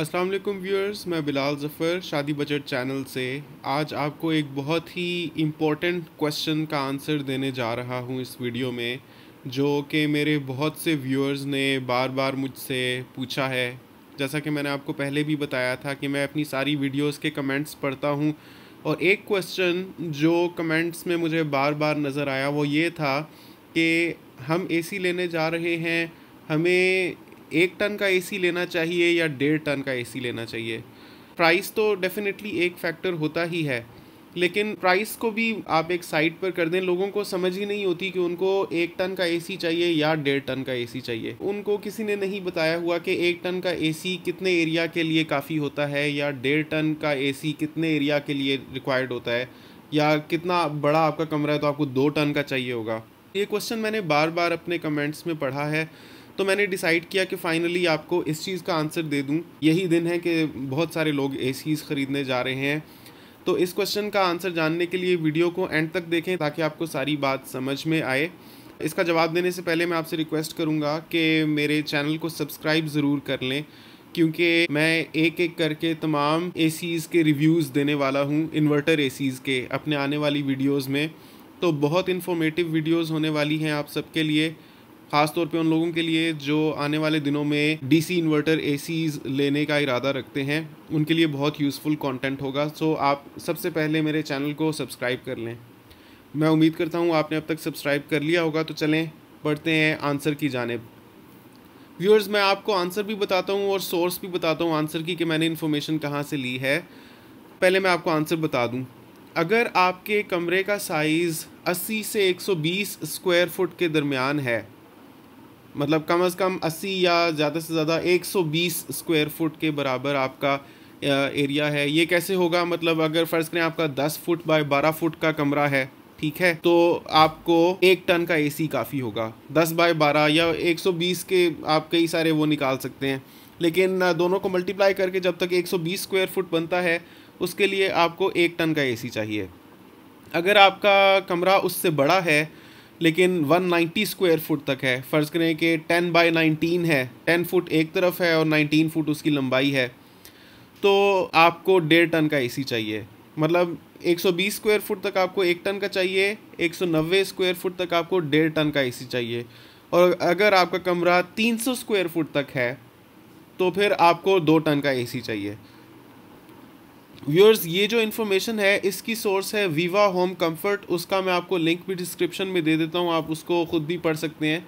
अस्सलाम वालेकुम व्यूअर्स मैं बिलाल ज़फ़र शादी बजट चैनल से आज आपको एक बहुत ही इम्पोर्टेंट क्वेश्चन का आंसर देने जा रहा हूँ इस वीडियो में जो कि मेरे बहुत से व्यूअर्स ने बार बार मुझसे पूछा है जैसा कि मैंने आपको पहले भी बताया था कि मैं अपनी सारी वीडियोस के कमेंट्स पढ़ता हूँ और एक क्वेश्चन जो कमेंट्स में मुझे बार बार नज़र आया वो ये था कि हम सी लेने जा रहे हैं हमें एक टन का एसी लेना चाहिए या डेढ़ टन का एसी लेना चाहिए प्राइस तो डेफिनेटली एक फैक्टर होता ही है लेकिन प्राइस को भी आप एक साइड पर कर दें लोगों को समझ ही नहीं होती कि उनको एक टन का एसी चाहिए या डेढ़ टन का एसी चाहिए उनको किसी ने नहीं बताया हुआ कि एक टन का एसी कितने एरिया के लिए काफ़ी होता है या डेढ़ टन का एसी कितने एरिया के लिए रिक्वायर्ड होता है या कितना बड़ा आपका कमरा है तो आपको दो टन का चाहिए होगा ये क्वेश्चन मैंने बार बार अपने कमेंट्स में पढ़ा है तो मैंने डिसाइड किया कि फ़ाइनली आपको इस चीज़ का आंसर दे दूँ यही दिन है कि बहुत सारे लोग ए ख़रीदने जा रहे हैं तो इस क्वेश्चन का आंसर जानने के लिए वीडियो को एंड तक देखें ताकि आपको सारी बात समझ में आए इसका जवाब देने से पहले मैं आपसे रिक्वेस्ट करूँगा कि मेरे चैनल को सब्सक्राइब ज़रूर कर लें क्योंकि मैं एक एक करके तमाम ए के रिव्यूज़ देने वाला हूँ इन्वर्टर ए के अपने आने वाली वीडियोज़ में तो बहुत इन्फॉर्मेटिव वीडियोस होने वाली हैं आप सबके लिए खासतौर पे उन लोगों के लिए जो आने वाले दिनों में डीसी इन्वर्टर ए लेने का इरादा रखते हैं उनके लिए बहुत यूज़फुल कंटेंट होगा सो आप सबसे पहले मेरे चैनल को सब्सक्राइब कर लें मैं उम्मीद करता हूँ आपने अब तक सब्सक्राइब कर लिया होगा तो चलें बढ़ते हैं आंसर की जानब व्यूअर्स मैं आपको आंसर भी बताता हूँ और सोर्स भी बताता हूँ आंसर की कि मैंने इन्फॉर्मेशन कहाँ से ली है पहले मैं आपको आंसर बता दूँ अगर आपके कमरे का साइज़ 80 से 120 स्क्वायर फुट के दरमियान है मतलब कम अज़ कम 80 या ज़्यादा से ज़्यादा 120 स्क्वायर फुट के बराबर आपका एरिया है ये कैसे होगा मतलब अगर फ़र्ज़ करें आपका 10 फुट बाय 12 फुट का कमरा है ठीक है तो आपको एक टन का एसी काफ़ी होगा 10 बाय 12 या 120 के आप कई सारे वो निकाल सकते हैं लेकिन दोनों को मल्टीप्लाई करके जब तक 120 स्क्वायर फुट बनता है उसके लिए आपको एक टन का एसी चाहिए अगर आपका कमरा उससे बड़ा है लेकिन 190 स्क्वायर फुट तक है फ़र्ज़ करें कि 10 बाय 19 है 10 फुट एक तरफ है और 19 फुट उसकी लंबाई है तो आपको डेढ़ टन का एसी चाहिए मतलब 120 स्क्वायर फुट तक आपको एक टन का चाहिए 190 स्क्वायर फुट तक आपको डेढ़ टन का एसी चाहिए और अगर आपका कमरा 300 स्क्वायर फुट तक है तो फिर आपको दो टन का एसी चाहिए व्यूअर्स ये जो इन्फॉर्मेशन है इसकी सोर्स है वीवा होम कंफर्ट उसका मैं आपको लिंक भी डिस्क्रिप्शन में दे देता हूँ आप उसको ख़ुद भी पढ़ सकते हैं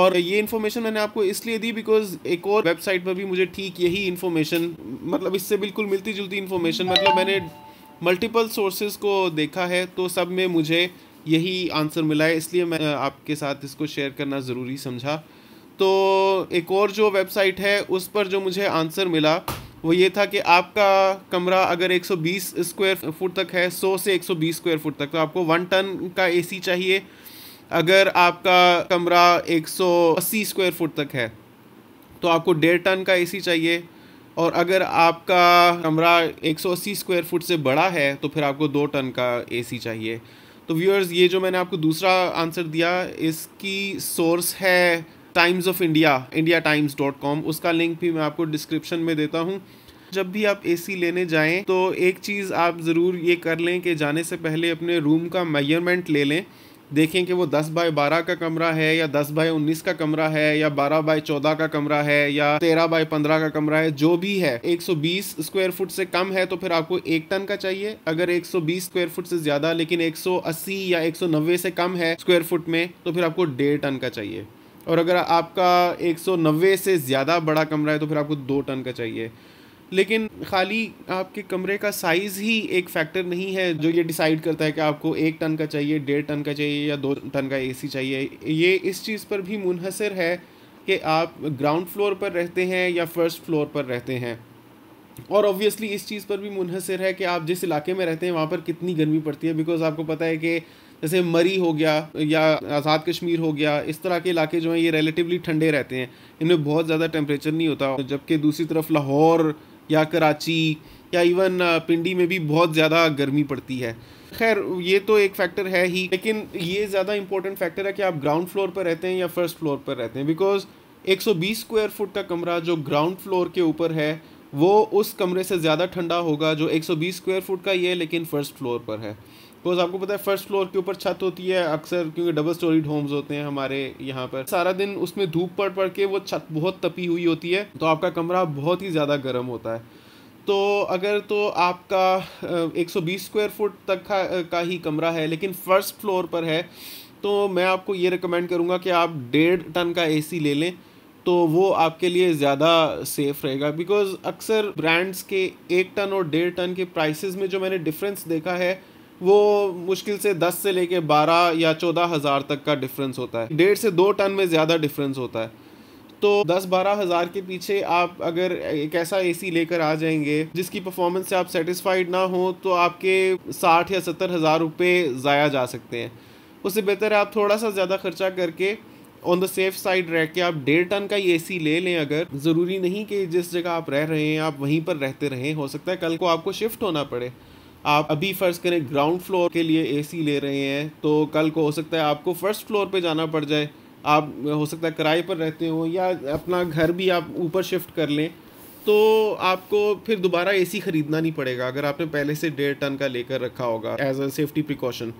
और ये इन्फॉर्मेशन मैंने आपको इसलिए दी बिकॉज एक और वेबसाइट पर भी मुझे ठीक यही इन्फॉर्मेशन मतलब इससे बिल्कुल मिलती जुलती इन्फॉर्मेशन मतलब मैंने मल्टीपल सोर्सेज को देखा है तो सब में मुझे यही आंसर मिला है इसलिए मैं आपके साथ इसको शेयर करना ज़रूरी समझा तो एक और जो वेबसाइट है उस पर जो मुझे आंसर मिला वो ये था कि आपका कमरा अगर 120 स्क्वायर फुट तक है 100 से 120 स्क्वायर फुट तक तो आपको वन टन का एसी चाहिए अगर आपका कमरा 180 स्क्वायर फुट तक है तो आपको डेढ़ टन का एसी चाहिए और अगर आपका कमरा 180 स्क्वायर फुट से बड़ा है तो फिर आपको दो टन का एसी चाहिए तो व्यूअर्स ये जो मैंने आपको दूसरा आंसर दिया इसकी सोर्स है Times of India India Times dot com उसका लिंक भी मैं आपको डिस्क्रिप्शन में देता हूँ जब भी आप एसी लेने जाएं तो एक चीज़ आप ज़रूर ये कर लें कि जाने से पहले अपने रूम का मेजरमेंट ले लें देखें कि वो 10 बाय 12 का कमरा है या 10 बाय 19 का कमरा है या 12 बाय 14 का कमरा है या 13 बाय 15 का कमरा है जो भी है 120 स्क्वायर फुट से कम है तो फिर आपको एक टन का चाहिए अगर 120 स्क्वायर फुट से ज़्यादा लेकिन 180 या 190 से कम है स्क्वायर फुट में तो फिर आपको डेढ़ टन का चाहिए और अगर आपका 190 से ज़्यादा बड़ा कमरा है तो फिर आपको दो टन का चाहिए लेकिन खाली आपके कमरे का साइज़ ही एक फैक्टर नहीं है जो ये डिसाइड करता है कि आपको एक टन का चाहिए डेढ़ टन का चाहिए या दो टन का एसी चाहिए ये इस चीज़ पर भी मुनहसर है कि आप ग्राउंड फ्लोर पर रहते हैं या फर्स्ट फ्लोर पर रहते हैं और ऑब्वियसली इस चीज़ पर भी मुनहसर है कि आप जिस इलाके में रहते हैं वहाँ पर कितनी गर्मी पड़ती है बिकॉज़ आपको पता है कि जैसे मरी हो गया या आज़ाद कश्मीर हो गया इस तरह के इलाके जो हैं ये रिलेटिवली ठंडे रहते हैं इनमें बहुत ज़्यादा टेम्परेचर नहीं होता जबकि दूसरी तरफ लाहौर या कराची या इवन पिंडी में भी बहुत ज़्यादा गर्मी पड़ती है खैर ये तो एक फैक्टर है ही लेकिन ये ज़्यादा इंपॉर्टेंट फैक्टर है कि आप ग्राउंड फ्लोर पर रहते हैं या फर्स्ट फ्लोर पर रहते हैं बिकॉज 120 स्क्वायर फुट का कमरा जो ग्राउंड फ्लोर के ऊपर है वो उस कमरे से ज़्यादा ठंडा होगा जो 120 स्क्वायर फुट का ही है लेकिन फर्स्ट फ्लोर पर है बिकॉज आपको पता है फर्स्ट फ्लोर के ऊपर छत होती है अक्सर क्योंकि डबल स्टोरीड होम्स होते हैं हमारे यहाँ पर सारा दिन उसमें धूप पड़ पड़ के वो छत बहुत तपी हुई होती है तो आपका कमरा बहुत ही ज़्यादा गर्म होता है तो अगर तो आपका 120 स्क्वायर फुट तक का, का ही कमरा है लेकिन फर्स्ट फ्लोर पर है तो मैं आपको ये रिकमेंड करूँगा कि आप डेढ़ टन का ए ले लें तो वो आपके लिए ज़्यादा सेफ़ रहेगा बिकॉज़ अक्सर ब्रांड्स के एक टन और डेढ़ टन के प्राइसेस में जो मैंने डिफरेंस देखा है वो मुश्किल से 10 से लेके 12 या चौदह हज़ार तक का डिफरेंस होता है डेढ़ से दो टन में ज़्यादा डिफरेंस होता है तो दस बारह हज़ार के पीछे आप अगर एक ऐसा एसी लेकर आ जाएंगे जिसकी परफॉर्मेंस से आप सेटिस्फाइड ना हो तो आपके साठ या सत्तर हज़ार रुपये ज़ाया जा सकते हैं उससे बेहतर है आप थोड़ा सा ज़्यादा खर्चा करके ऑन द सेफ साइड रह के आप डेढ़ टन का ए सी ले लें अगर ज़रूरी नहीं कि जिस जगह आप रह रहे हैं आप वहीं पर रहते रहें हो सकता है कल को आपको शिफ्ट होना पड़े आप अभी फ़र्ज़ करें ग्राउंड फ्लोर के लिए एसी ले रहे हैं तो कल को हो सकता है आपको फ़र्स्ट फ्लोर पे जाना पड़ जाए आप हो सकता है किराए पर रहते हो या अपना घर भी आप ऊपर शिफ्ट कर लें तो आपको फिर दोबारा एसी ख़रीदना नहीं पड़ेगा अगर आपने पहले से डेढ़ टन का लेकर रखा होगा एज अ सेफ्टी प्रिकॉशन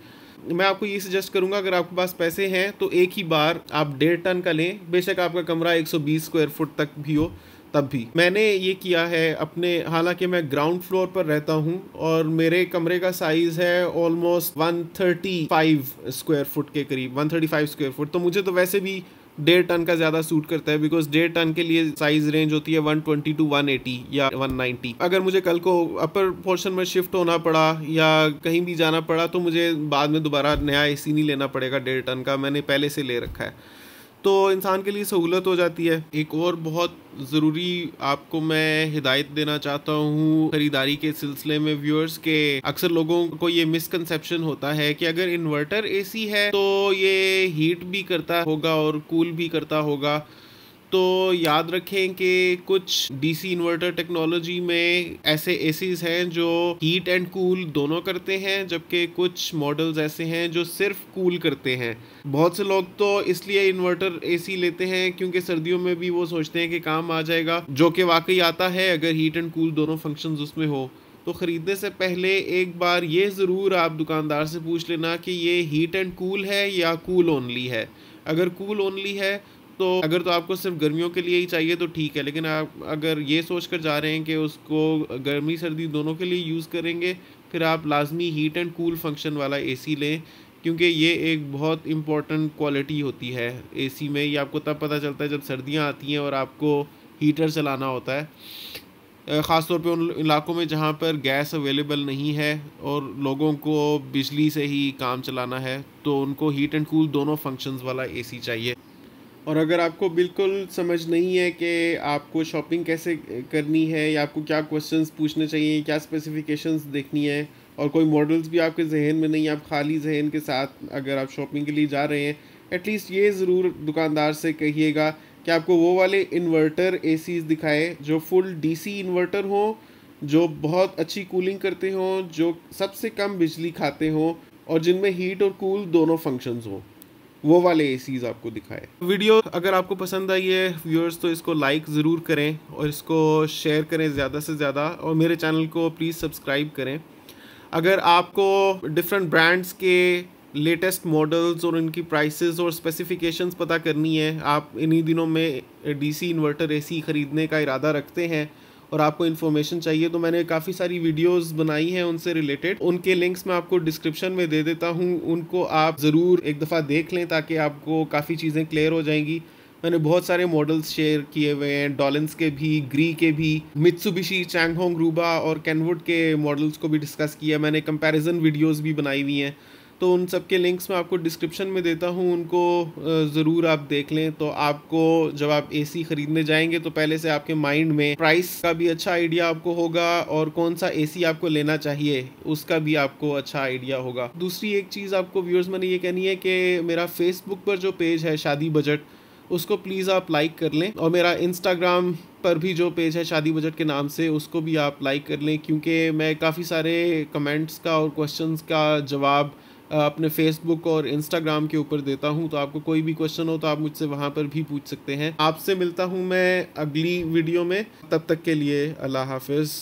मैं आपको ये सजेस्ट करूँगा अगर आपके पास पैसे हैं तो एक ही बार आप डेढ़ टन का लें बेशक आपका कमरा 120 स्क्वायर फुट तक भी हो तब भी मैंने ये किया है अपने हालांकि मैं ग्राउंड फ्लोर पर रहता हूँ और मेरे कमरे का साइज़ है ऑलमोस्ट 135 स्क्वायर फुट के करीब 135 स्क्वायर फुट तो मुझे तो वैसे भी डेढ़ टन का ज़्यादा सूट करता है बिकॉज डेढ़ टन के लिए साइज रेंज होती है 120 टू 180 या 190 अगर मुझे कल को अपर पोर्शन में शिफ्ट होना पड़ा या कहीं भी जाना पड़ा तो मुझे बाद में दोबारा नया एसी नहीं लेना पड़ेगा डेढ़ टन का मैंने पहले से ले रखा है तो इंसान के लिए सहूलत हो जाती है एक और बहुत ज़रूरी आपको मैं हिदायत देना चाहता हूँ ख़रीदारी के सिलसिले में व्यूअर्स के अक्सर लोगों को ये मिसकनसेप्शन होता है कि अगर इन्वर्टर एसी है तो ये हीट भी करता होगा और कूल भी करता होगा तो याद रखें कि कुछ डीसी इन्वर्टर टेक्नोलॉजी में ऐसे एसीज हैं जो हीट एंड कूल दोनों करते हैं जबकि कुछ मॉडल्स ऐसे हैं जो सिर्फ कूल करते हैं बहुत से लोग तो इसलिए इन्वर्टर एसी लेते हैं क्योंकि सर्दियों में भी वो सोचते हैं कि काम आ जाएगा जो कि वाकई आता है अगर हीट एंड कूल दोनों फंक्शंस उसमें हो तो ख़रीदने से पहले एक बार ये ज़रूर आप दुकानदार से पूछ लेना कि ये हीट एंड कूल है या कूल ओनली है अगर कूल ओनली है तो अगर तो आपको सिर्फ गर्मियों के लिए ही चाहिए तो ठीक है लेकिन आप अगर ये सोच कर जा रहे हैं कि उसको गर्मी सर्दी दोनों के लिए यूज़ करेंगे फिर आप लाजमी हीट एंड कूल फंक्शन वाला एसी लें क्योंकि ये एक बहुत इम्पॉर्टेंट क्वालिटी होती है एसी में ये आपको तब पता चलता है जब सर्दियाँ आती हैं और आपको हीटर चलाना होता है ख़ास तौर पर उन इलाकों में जहाँ पर गैस अवेलेबल नहीं है और लोगों को बिजली से ही काम चलाना है तो उनको हीट एंड कूल दोनों फंक्शंस वाला एसी चाहिए और अगर आपको बिल्कुल समझ नहीं है कि आपको शॉपिंग कैसे करनी है या आपको क्या क्वेश्चंस पूछने चाहिए क्या स्पेसिफिकेशंस देखनी है और कोई मॉडल्स भी आपके जहन में नहीं आप खाली जहन के साथ अगर आप शॉपिंग के लिए जा रहे हैं एटलीस्ट ये ज़रूर दुकानदार से कहिएगा कि आपको वो वाले इन्वर्टर ए दिखाए जो फुल डी इन्वर्टर हों जो बहुत अच्छी कूलिंग करते हों जो सबसे कम बिजली खाते हों और जिनमें हीट और कूल दोनों फंक्शंस हों वो वाले ए आपको दिखाए वीडियो अगर आपको पसंद आई है व्यूअर्स तो इसको लाइक ज़रूर करें और इसको शेयर करें ज़्यादा से ज़्यादा और मेरे चैनल को प्लीज़ सब्सक्राइब करें अगर आपको डिफरेंट ब्रांड्स के लेटेस्ट मॉडल्स और इनकी प्राइसेस और स्पेसिफिकेशंस पता करनी है आप इन्हीं दिनों में डीसी इन्वर्टर एसी ख़रीदने का इरादा रखते हैं और आपको इन्फॉर्मेशन चाहिए तो मैंने काफ़ी सारी वीडियोस बनाई हैं उनसे रिलेटेड उनके लिंक्स मैं आपको डिस्क्रिप्शन में दे देता हूँ उनको आप ज़रूर एक दफ़ा देख लें ताकि आपको काफ़ी चीज़ें क्लियर हो जाएंगी मैंने बहुत सारे मॉडल्स शेयर किए हुए हैं डॉलेंस के भी ग्री के भी मित्सुबिशी चैंगहोंग रूबा और कैनवुड के मॉडल्स को भी डिस्कस किया मैंने कंपैरिजन वीडियोस भी बनाई हुई हैं तो उन सब के लिंक्स मैं आपको डिस्क्रिप्शन में देता हूँ उनको ज़रूर आप देख लें तो आपको जब आप एसी ख़रीदने जाएंगे तो पहले से आपके माइंड में प्राइस का भी अच्छा आइडिया आपको होगा और कौन सा एसी आपको लेना चाहिए उसका भी आपको अच्छा आइडिया होगा दूसरी एक चीज़ आपको व्यूअर्स मैंने ये कहनी है कि मेरा फेसबुक पर जो पेज है शादी बजट उसको प्लीज़ आप लाइक कर लें और मेरा इंस्टाग्राम पर भी जो पेज है शादी बजट के नाम से उसको भी आप लाइक कर लें क्योंकि मैं काफ़ी सारे कमेंट्स का और क्वेश्चंस का जवाब अपने फेसबुक और इंस्टाग्राम के ऊपर देता हूँ तो आपको कोई भी क्वेश्चन हो तो आप मुझसे वहाँ पर भी पूछ सकते हैं आपसे मिलता हूँ मैं अगली वीडियो में तब तक के लिए अल्लाह हाफिज़